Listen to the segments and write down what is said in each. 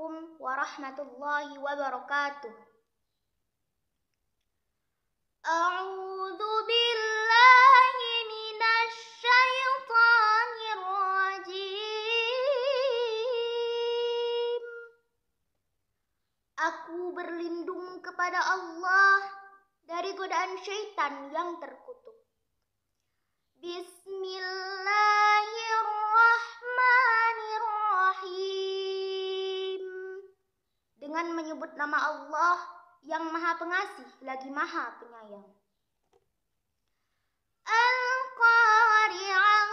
alaikum warahmatullahi wabarakatuh. A'udzu billahi minasy syaithanir rajim. Aku berlindung kepada Allah dari godaan syaitan yang terkutuk. Bismillah menyebut nama Allah yang Maha Pengasih lagi Maha Penyayang. Al-Qari'ah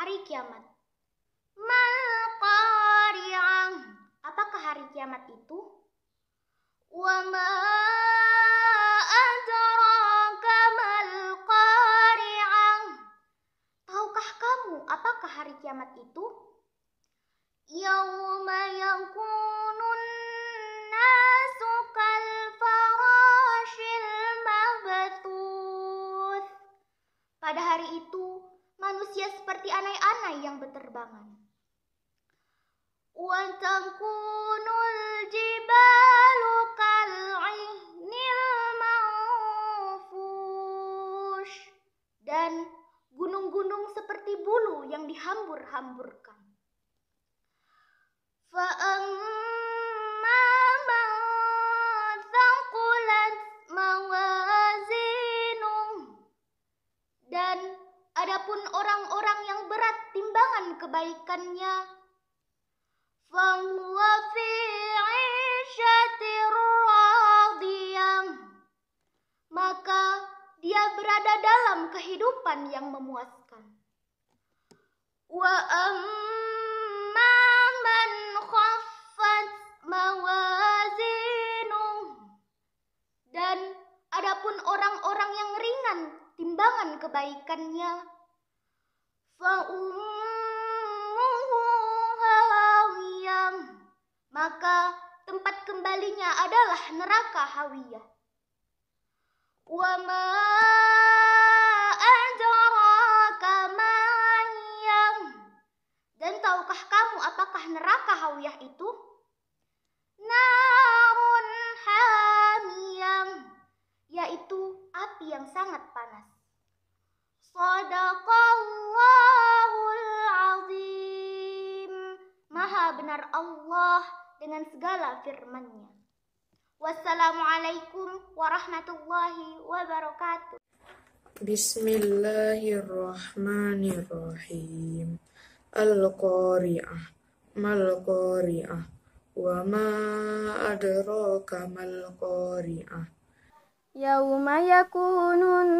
Hari kiamat. Mal-Qari'ah Apakah hari kiamat itu? Wa ma adraka mal Tahukah kamu apakah hari kiamat itu? Ya. Pada hari itu, manusia seperti anai-anai yang berterbangan. jibalu Dan gunung-gunung seperti bulu yang dihambur-hamburkan. Fa'amma kebaikannya. maka dia berada dalam kehidupan yang memuaskan. Wa amman khaffat dan adapun orang-orang yang ringan timbangan kebaikannya wa um maka tempat kembalinya adalah neraka Hawiyah. Wa ma adraka ma'iyah. Dan tahukah kamu apakah neraka Hawiyah itu? Narun hamiyam, yaitu api yang sangat panas. Sadaqallahul azim. Maha benar Allah dengan segala firman-Nya. Wassalamualaikum warahmatullahi wabarakatuh. Bismillahirrahmanirrahim. Al-Qari'ah. Mal-Qari'ah. Wa ma adraka mal-Qari'ah. Yauma yakunun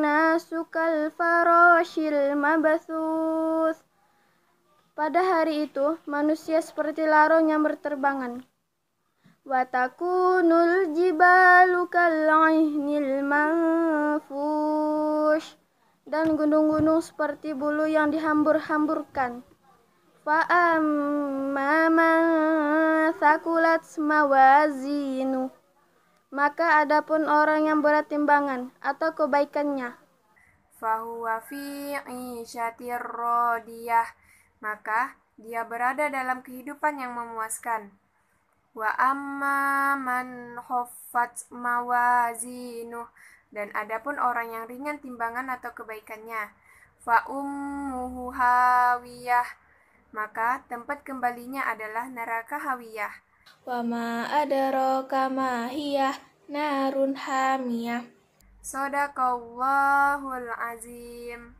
nasu kal farashil pada hari itu, manusia seperti larung yang berterbangan. Watakunul jibalu kalainil manfush dan gunung-gunung seperti bulu yang dihambur-hamburkan. Fa'amma man mawazinu maka adapun orang yang berat timbangan atau kebaikannya fahuwa fi'i syatir rodiyah maka dia berada dalam kehidupan yang memuaskan. Wa amma man khaffat mawazinuh dan adapun orang yang ringan timbangan atau kebaikannya fa ummuhu hawiyah maka tempat kembalinya adalah neraka hawiyah wa ma adraka ma hiyah narun hamiyah Sadaqallahul azim.